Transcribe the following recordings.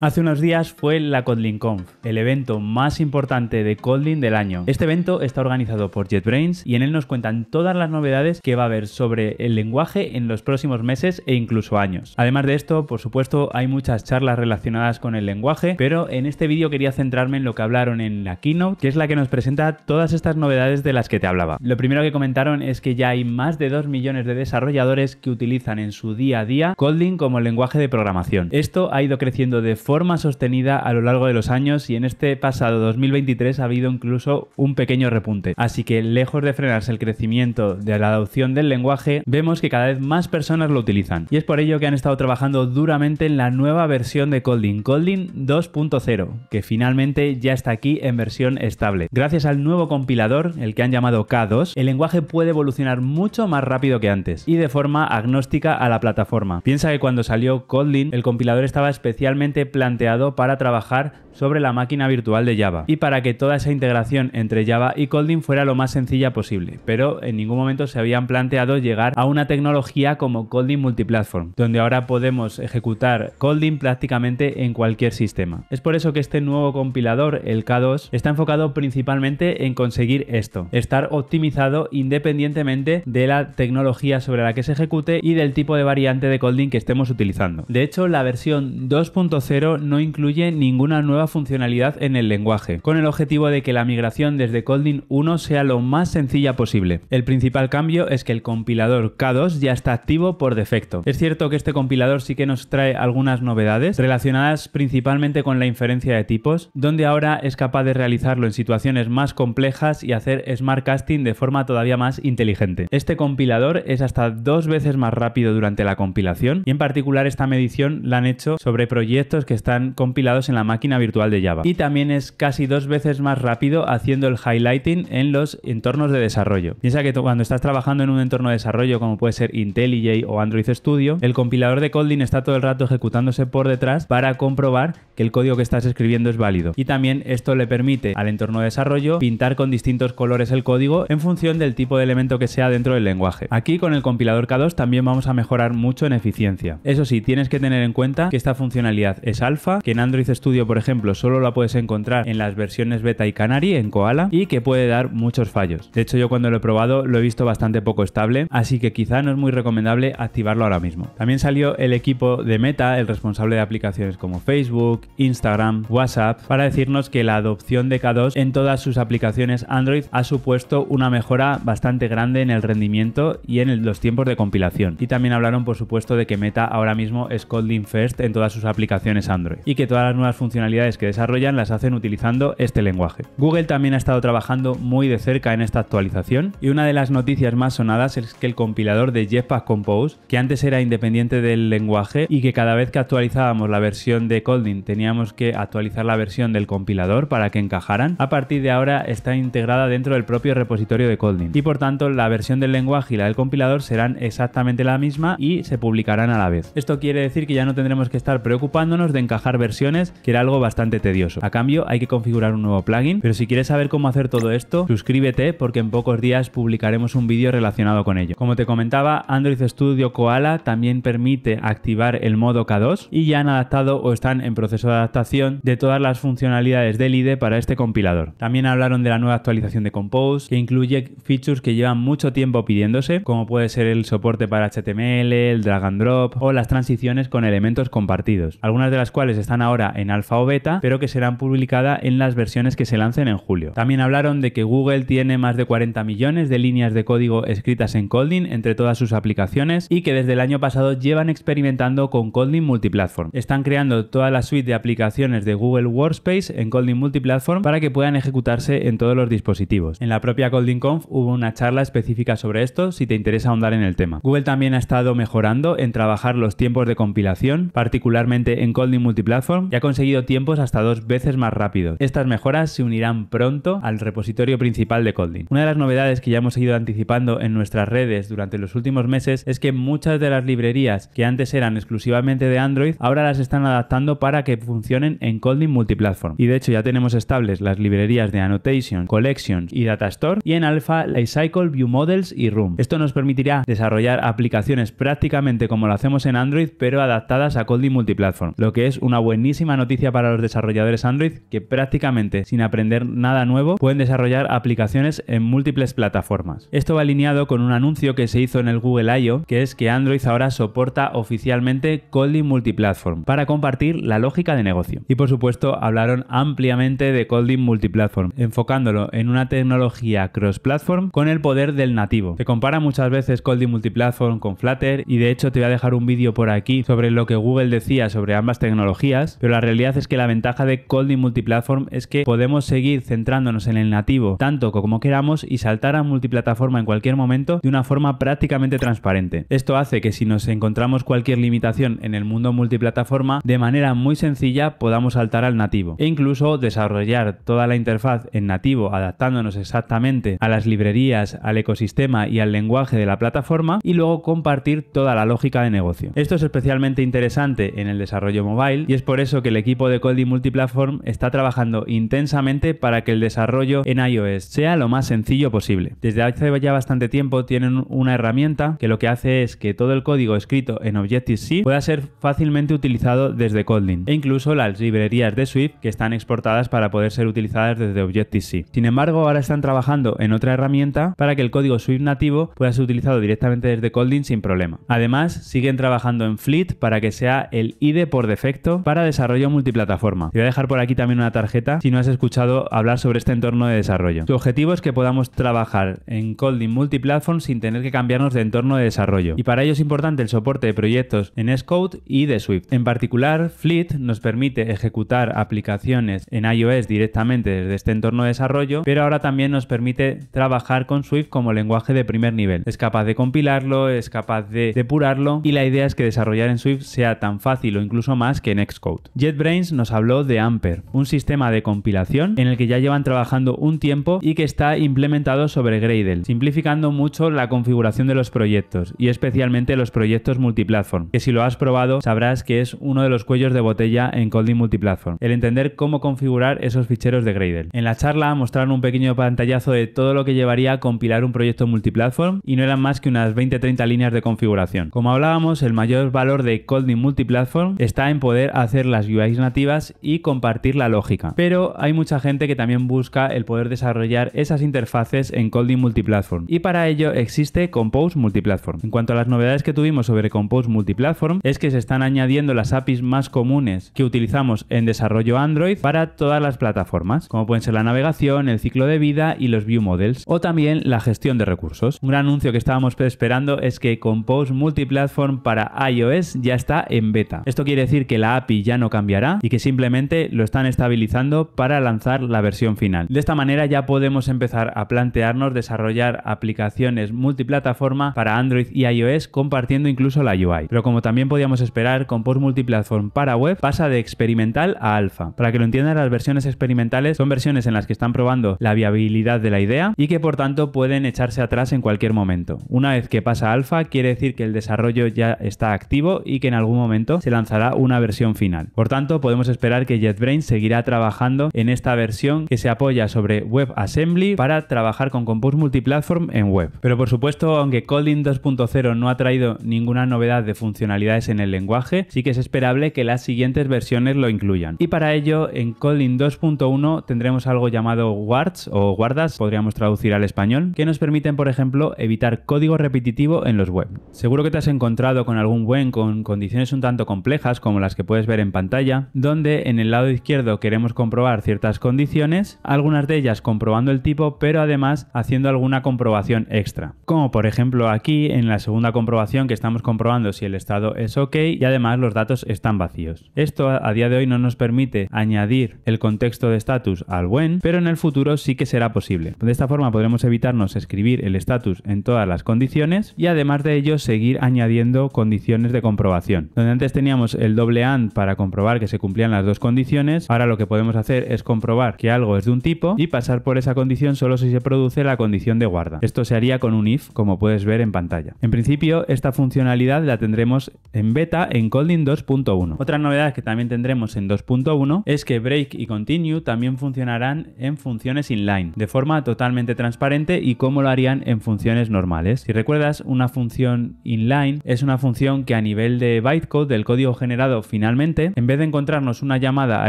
Hace unos días fue la Conf, el evento más importante de Kotlin del año. Este evento está organizado por JetBrains y en él nos cuentan todas las novedades que va a haber sobre el lenguaje en los próximos meses e incluso años. Además de esto, por supuesto, hay muchas charlas relacionadas con el lenguaje, pero en este vídeo quería centrarme en lo que hablaron en la keynote, que es la que nos presenta todas estas novedades de las que te hablaba. Lo primero que comentaron es que ya hay más de 2 millones de desarrolladores que utilizan en su día a día Kotlin como lenguaje de programación. Esto ha ido creciendo de forma sostenida a lo largo de los años y en este pasado 2023 ha habido incluso un pequeño repunte. Así que lejos de frenarse el crecimiento de la adopción del lenguaje, vemos que cada vez más personas lo utilizan. Y es por ello que han estado trabajando duramente en la nueva versión de Kotlin. Kotlin 2.0, que finalmente ya está aquí en versión estable. Gracias al nuevo compilador, el que han llamado K2, el lenguaje puede evolucionar mucho más rápido que antes y de forma agnóstica a la plataforma. Piensa que cuando salió Kotlin, el compilador estaba especialmente planteado para trabajar sobre la máquina virtual de Java y para que toda esa integración entre Java y colding fuera lo más sencilla posible, pero en ningún momento se habían planteado llegar a una tecnología como colding Multiplatform, donde ahora podemos ejecutar colding prácticamente en cualquier sistema. Es por eso que este nuevo compilador, el K2, está enfocado principalmente en conseguir esto, estar optimizado independientemente de la tecnología sobre la que se ejecute y del tipo de variante de colding que estemos utilizando. De hecho, la versión 2.0 no incluye ninguna nueva funcionalidad en el lenguaje, con el objetivo de que la migración desde Kotlin 1 sea lo más sencilla posible. El principal cambio es que el compilador K2 ya está activo por defecto. Es cierto que este compilador sí que nos trae algunas novedades relacionadas principalmente con la inferencia de tipos, donde ahora es capaz de realizarlo en situaciones más complejas y hacer smart casting de forma todavía más inteligente. Este compilador es hasta dos veces más rápido durante la compilación y en particular esta medición la han hecho sobre proyectos que están compilados en la máquina virtual de Java. Y también es casi dos veces más rápido haciendo el highlighting en los entornos de desarrollo. Piensa que cuando estás trabajando en un entorno de desarrollo como puede ser IntelliJ o Android Studio, el compilador de coding está todo el rato ejecutándose por detrás para comprobar que el código que estás escribiendo es válido. Y también esto le permite al entorno de desarrollo pintar con distintos colores el código en función del tipo de elemento que sea dentro del lenguaje. Aquí con el compilador K2 también vamos a mejorar mucho en eficiencia. Eso sí, tienes que tener en cuenta que esta funcionalidad es alfa, que en Android Studio, por ejemplo, solo la puedes encontrar en las versiones beta y canary, en Koala, y que puede dar muchos fallos. De hecho, yo cuando lo he probado lo he visto bastante poco estable, así que quizá no es muy recomendable activarlo ahora mismo. También salió el equipo de Meta, el responsable de aplicaciones como Facebook, Instagram, WhatsApp, para decirnos que la adopción de K2 en todas sus aplicaciones Android ha supuesto una mejora bastante grande en el rendimiento y en los tiempos de compilación. Y también hablaron, por supuesto, de que Meta ahora mismo es Kotlin First en todas sus aplicaciones Android y que todas las nuevas funcionalidades que desarrollan las hacen utilizando este lenguaje. Google también ha estado trabajando muy de cerca en esta actualización y una de las noticias más sonadas es que el compilador de Jetpack Compose, que antes era independiente del lenguaje y que cada vez que actualizábamos la versión de Kotlin teníamos que actualizar la versión del compilador para que encajaran, a partir de ahora está integrada dentro del propio repositorio de Kotlin y por tanto la versión del lenguaje y la del compilador serán exactamente la misma y se publicarán a la vez. Esto quiere decir que ya no tendremos que estar preocupándonos de encajar versiones, que era algo bastante tedioso. A cambio, hay que configurar un nuevo plugin, pero si quieres saber cómo hacer todo esto, suscríbete porque en pocos días publicaremos un vídeo relacionado con ello. Como te comentaba, Android Studio Koala también permite activar el modo K2 y ya han adaptado o están en proceso de adaptación de todas las funcionalidades del IDE para este compilador. También hablaron de la nueva actualización de Compose, que incluye features que llevan mucho tiempo pidiéndose, como puede ser el soporte para HTML, el drag and drop o las transiciones con elementos compartidos, algunas de las cuales están ahora en alfa o beta pero que serán publicadas en las versiones que se lancen en julio. También hablaron de que Google tiene más de 40 millones de líneas de código escritas en Colding entre todas sus aplicaciones y que desde el año pasado llevan experimentando con Colding Multiplatform. Están creando toda la suite de aplicaciones de Google Workspace en Colding Multiplatform para que puedan ejecutarse en todos los dispositivos. En la propia Conf hubo una charla específica sobre esto si te interesa ahondar en el tema. Google también ha estado mejorando en trabajar los tiempos de compilación, particularmente en Colding Multiplatform, y ha conseguido tiempos hasta dos veces más rápido. Estas mejoras se unirán pronto al repositorio principal de Kotlin. Una de las novedades que ya hemos ido anticipando en nuestras redes durante los últimos meses es que muchas de las librerías que antes eran exclusivamente de Android ahora las están adaptando para que funcionen en Kotlin multiplatform. Y de hecho ya tenemos estables las librerías de Annotation, Collections y Datastore y en alfa Lifecycle, View Models y Room. Esto nos permitirá desarrollar aplicaciones prácticamente como lo hacemos en Android pero adaptadas a Kotlin multiplatform, lo que es una buenísima noticia para los desarrolladores Android que prácticamente sin aprender nada nuevo pueden desarrollar aplicaciones en múltiples plataformas. Esto va alineado con un anuncio que se hizo en el Google I.O., que es que Android ahora soporta oficialmente Kotlin Multiplatform para compartir la lógica de negocio. Y por supuesto, hablaron ampliamente de Kotlin Multiplatform, enfocándolo en una tecnología cross-platform con el poder del nativo. Se compara muchas veces Kotlin Multiplatform con Flutter y de hecho te voy a dejar un vídeo por aquí sobre lo que Google decía sobre ambas tecnologías, pero la realidad es que la ventaja de Colding Multiplatform es que podemos seguir centrándonos en el nativo tanto como queramos y saltar a multiplataforma en cualquier momento de una forma prácticamente transparente. Esto hace que si nos encontramos cualquier limitación en el mundo multiplataforma, de manera muy sencilla podamos saltar al nativo e incluso desarrollar toda la interfaz en nativo adaptándonos exactamente a las librerías, al ecosistema y al lenguaje de la plataforma y luego compartir toda la lógica de negocio. Esto es especialmente interesante en el desarrollo mobile y es por eso que el equipo de Colding multiplatform está trabajando intensamente para que el desarrollo en iOS sea lo más sencillo posible. Desde hace ya bastante tiempo tienen una herramienta que lo que hace es que todo el código escrito en Objective-C pueda ser fácilmente utilizado desde Kotlin e incluso las librerías de Swift que están exportadas para poder ser utilizadas desde Objective-C. Sin embargo, ahora están trabajando en otra herramienta para que el código Swift nativo pueda ser utilizado directamente desde Kotlin sin problema. Además, siguen trabajando en Fleet para que sea el IDE por defecto para desarrollo multiplataforma voy a dejar por aquí también una tarjeta si no has escuchado hablar sobre este entorno de desarrollo. Su objetivo es que podamos trabajar en Colding Multiplatform sin tener que cambiarnos de entorno de desarrollo. Y para ello es importante el soporte de proyectos en Xcode y de Swift. En particular, Fleet nos permite ejecutar aplicaciones en iOS directamente desde este entorno de desarrollo, pero ahora también nos permite trabajar con Swift como lenguaje de primer nivel. Es capaz de compilarlo, es capaz de depurarlo y la idea es que desarrollar en Swift sea tan fácil o incluso más que en Xcode. JetBrains nos habló de Amper, un sistema de compilación en el que ya llevan trabajando un tiempo y que está implementado sobre Gradle, simplificando mucho la configuración de los proyectos y especialmente los proyectos multiplatform, que si lo has probado sabrás que es uno de los cuellos de botella en Coding Multiplatform, el entender cómo configurar esos ficheros de Gradle. En la charla mostraron un pequeño pantallazo de todo lo que llevaría a compilar un proyecto multiplatform y no eran más que unas 20-30 líneas de configuración. Como hablábamos, el mayor valor de Coding Multiplatform está en poder hacer las UIs nativas y compartir la lógica. Pero hay mucha gente que también busca el poder desarrollar esas interfaces en Colding Multiplatform. Y para ello existe Compose Multiplatform. En cuanto a las novedades que tuvimos sobre Compose Multiplatform, es que se están añadiendo las APIs más comunes que utilizamos en desarrollo Android para todas las plataformas, como pueden ser la navegación, el ciclo de vida y los view models, o también la gestión de recursos. Un gran anuncio que estábamos esperando es que Compose Multiplatform para iOS ya está en beta. Esto quiere decir que la API ya no cambiará y que simplemente simplemente lo están estabilizando para lanzar la versión final. De esta manera ya podemos empezar a plantearnos desarrollar aplicaciones multiplataforma para Android y iOS compartiendo incluso la UI. Pero como también podíamos esperar, Compose Multiplatform para web pasa de experimental a alfa. Para que lo entiendan, las versiones experimentales son versiones en las que están probando la viabilidad de la idea y que por tanto pueden echarse atrás en cualquier momento. Una vez que pasa alfa, quiere decir que el desarrollo ya está activo y que en algún momento se lanzará una versión final. Por tanto, podemos esperar esperar que JetBrains seguirá trabajando en esta versión que se apoya sobre WebAssembly para trabajar con Compose Multiplatform en web. Pero por supuesto, aunque Kotlin 2.0 no ha traído ninguna novedad de funcionalidades en el lenguaje, sí que es esperable que las siguientes versiones lo incluyan. Y para ello, en Kotlin 2.1 tendremos algo llamado guards o guardas, podríamos traducir al español, que nos permiten, por ejemplo, evitar código repetitivo en los web. Seguro que te has encontrado con algún buen con condiciones un tanto complejas como las que puedes ver en pantalla, donde en el lado izquierdo queremos comprobar ciertas condiciones, algunas de ellas comprobando el tipo, pero además haciendo alguna comprobación extra. Como por ejemplo aquí en la segunda comprobación que estamos comprobando si el estado es OK y además los datos están vacíos. Esto a día de hoy no nos permite añadir el contexto de estatus al buen pero en el futuro sí que será posible. De esta forma podremos evitarnos escribir el estatus en todas las condiciones y además de ello seguir añadiendo condiciones de comprobación. Donde antes teníamos el doble AND para comprobar que se cumplían las dos condiciones, ahora lo que podemos hacer es comprobar que algo es de un tipo y pasar por esa condición solo si se produce la condición de guarda. Esto se haría con un if, como puedes ver en pantalla. En principio, esta funcionalidad la tendremos en beta en Kotlin 2.1. Otra novedad que también tendremos en 2.1 es que break y continue también funcionarán en funciones inline, de forma totalmente transparente y como lo harían en funciones normales. Si recuerdas, una función inline es una función que a nivel de bytecode del código generado finalmente, en vez de encontrarnos una llamada a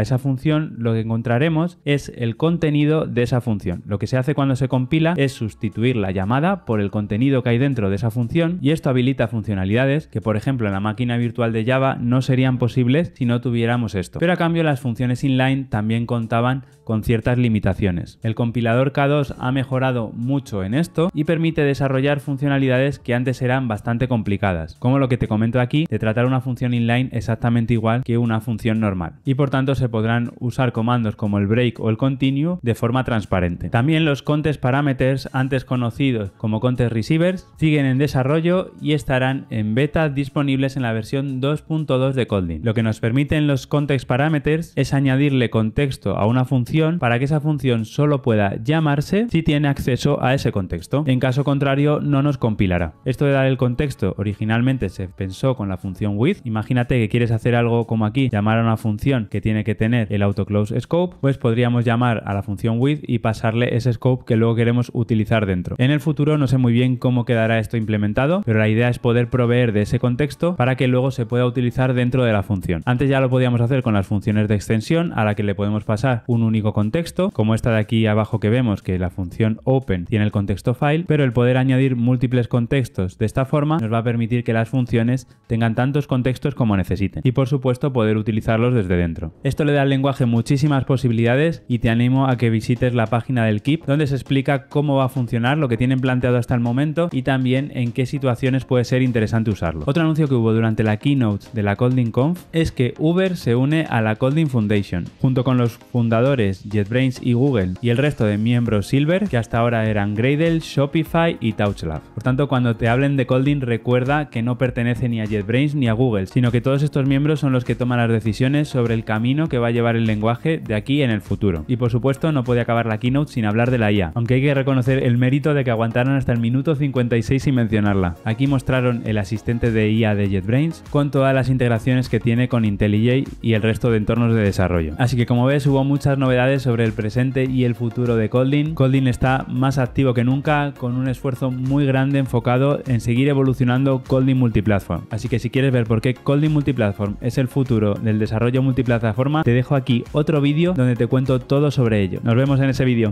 esa función, lo que encontraremos es el contenido de esa función. Lo que se hace cuando se compila es sustituir la llamada por el contenido que hay dentro de esa función y esto habilita funcionalidades que, por ejemplo, en la máquina virtual de Java no serían posibles si no tuviéramos esto. Pero a cambio las funciones inline también contaban con ciertas limitaciones. El compilador K2 ha mejorado mucho en esto y permite desarrollar funcionalidades que antes eran bastante complicadas, como lo que te comento aquí de tratar una función inline exactamente igual que una función normal. Y por tanto se podrán usar comandos como el break o el continue de forma transparente. También los context parameters antes conocidos como context receivers siguen en desarrollo y estarán en beta disponibles en la versión 2.2 de Kotlin. Lo que nos permiten los context parameters es añadirle contexto a una función para que esa función solo pueda llamarse si tiene acceso a ese contexto. En caso contrario no nos compilará. Esto de dar el contexto originalmente se pensó con la función with. Imagínate que quieres hacer algo como aquí, llamar a una función que tiene que tener el autoclose scope, pues podríamos llamar a la función with y pasarle ese scope que luego queremos utilizar dentro. En el futuro no sé muy bien cómo quedará esto implementado, pero la idea es poder proveer de ese contexto para que luego se pueda utilizar dentro de la función. Antes ya lo podíamos hacer con las funciones de extensión a la que le podemos pasar un único contexto, como esta de aquí abajo que vemos que la función open tiene el contexto file, pero el poder añadir múltiples contextos de esta forma nos va a permitir que las funciones tengan tantos contextos como necesiten y por supuesto poder utilizarlos desde dentro. Esto le da al lenguaje muchísimas posibilidades y te animo a que visites la página del KIP donde se explica cómo va a funcionar, lo que tienen planteado hasta el momento y también en qué situaciones puede ser interesante usarlo. Otro anuncio que hubo durante la keynote de la Colding Conf es que Uber se une a la Colding Foundation junto con los fundadores JetBrains y Google y el resto de miembros Silver que hasta ahora eran Gradle, Shopify y TouchLab. Por tanto, cuando te hablen de Colding recuerda que no pertenece ni a JetBrains ni a Google, sino que todos estos miembros son los que toman las decisiones sobre el camino que va a llevar el lenguaje de aquí en el futuro. Y por supuesto no puede acabar la keynote sin hablar de la IA, aunque hay que reconocer el mérito de que aguantaron hasta el minuto 56 sin mencionarla. Aquí mostraron el asistente de IA de JetBrains con todas las integraciones que tiene con IntelliJ y el resto de entornos de desarrollo. Así que como ves hubo muchas novedades sobre el presente y el futuro de Kotlin. Kotlin está más activo que nunca con un esfuerzo muy grande enfocado en seguir evolucionando Kotlin Multiplatform. Así que si quieres ver por qué Kotlin Multiplatform es el futuro del desarrollo multiplatform plataforma, te dejo aquí otro vídeo donde te cuento todo sobre ello. Nos vemos en ese vídeo.